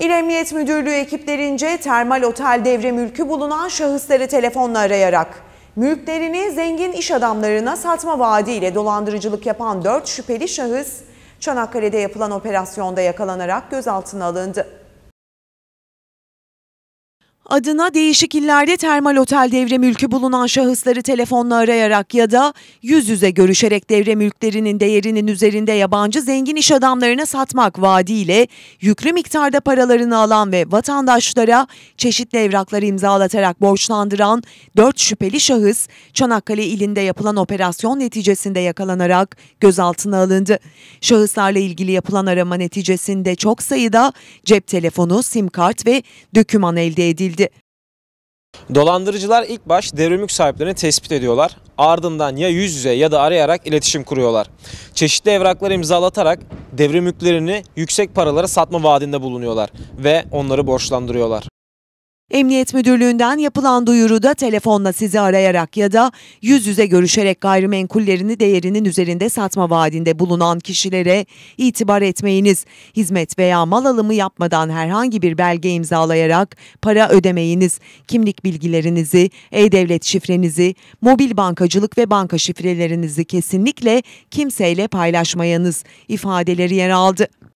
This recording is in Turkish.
İl Emniyet Müdürlüğü ekiplerince termal otel devre mülkü bulunan şahısları telefonla arayarak mülklerini zengin iş adamlarına satma vaadiyle dolandırıcılık yapan 4 şüpheli şahıs Çanakkale'de yapılan operasyonda yakalanarak gözaltına alındı adına değişik illerde termal otel devre mülkü bulunan şahısları telefonla arayarak ya da yüz yüze görüşerek devre mülklerinin değerinin üzerinde yabancı zengin iş adamlarına satmak vaadiyle yüklü miktarda paralarını alan ve vatandaşlara çeşitli evrakları imzalatarak borçlandıran dört şüpheli şahıs Çanakkale ilinde yapılan operasyon neticesinde yakalanarak gözaltına alındı. Şahıslarla ilgili yapılan arama neticesinde çok sayıda cep telefonu, sim kart ve döküman elde edildi edildi. Dolandırıcılar ilk baş devre sahiplerini tespit ediyorlar. Ardından ya yüz yüze ya da arayarak iletişim kuruyorlar. Çeşitli evrakları imzalatarak devre yüksek paralara satma vaadinde bulunuyorlar ve onları borçlandırıyorlar. Emniyet Müdürlüğü'nden yapılan duyuruda telefonla sizi arayarak ya da yüz yüze görüşerek gayrimenkullerini değerinin üzerinde satma vaadinde bulunan kişilere itibar etmeyiniz. Hizmet veya mal alımı yapmadan herhangi bir belge imzalayarak para ödemeyiniz. Kimlik bilgilerinizi, e-devlet şifrenizi, mobil bankacılık ve banka şifrelerinizi kesinlikle kimseyle paylaşmayınız ifadeleri yer aldı.